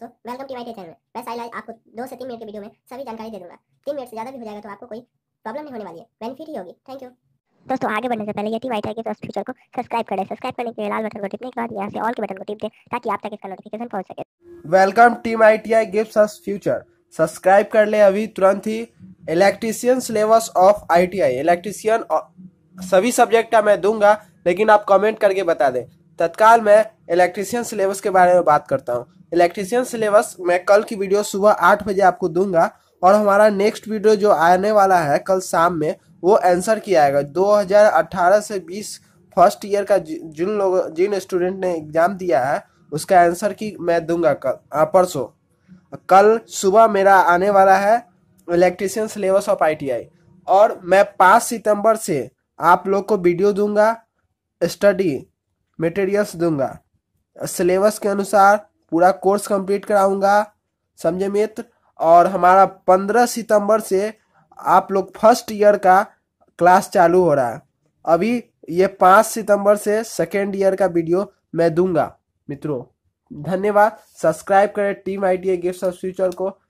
दोस्तों welcome to Y channel में मैं साहिल आपको दो से तीन मिनट के वीडियो में सभी जानकारी दे दूंगा तीन मिनट से ज़्यादा भी हो जाएगा तो आपको कोई प्रॉब्लम नहीं होने वाली है बेनिफिट ही होगी थैंक यू दोस्तों आगे बढ़ने से पहले ये टी वाई के फीचर को सब्सक्राइब करें सब्सक्राइब करने के लिए लाल बटन को टिपने के बाद यहाँ से ऑल के बटन को टिप दें ताकि आप तक इसका नोटिफिकेशन पहुंच सके welcome team I T I gives us future subscribe कर ले अभी तुरंत ही electrician syllabus of I T I electrician सभी सब्जेक्ट का मैं दूंगा लेकिन आप कमेंट करके बता दें तत्काल मैं इलेक्ट्रीशियन सिलेबस के बारे में बात करता हूँ इलेक्ट्रीशियन सिलेबस मैं कल की वीडियो सुबह आठ बजे आपको दूंगा और हमारा नेक्स्ट वीडियो जो आने वाला है कल शाम में वो आंसर किया आएगा 2018 से 20 फर्स्ट ईयर का जिन लोग जिन स्टूडेंट ने एग्ज़ाम दिया है उसका आंसर की मैं दूंगा कल परसों कल सुबह मेरा आने वाला है इलेक्ट्रिशियन सिलेबस ऑफ आईटीआई और मैं पाँच सितंबर से आप लोग को वीडियो दूंगा स्टडी मटेरियल्स दूंगा सिलेबस के अनुसार पूरा कोर्स कंप्लीट कराऊंगा समझे मित्र और हमारा पंद्रह सितंबर से आप लोग फर्स्ट ईयर का क्लास चालू हो रहा है अभी ये पाँच सितंबर से सेकेंड ईयर का वीडियो मैं दूंगा मित्रों धन्यवाद सब्सक्राइब करें team I T gift of future को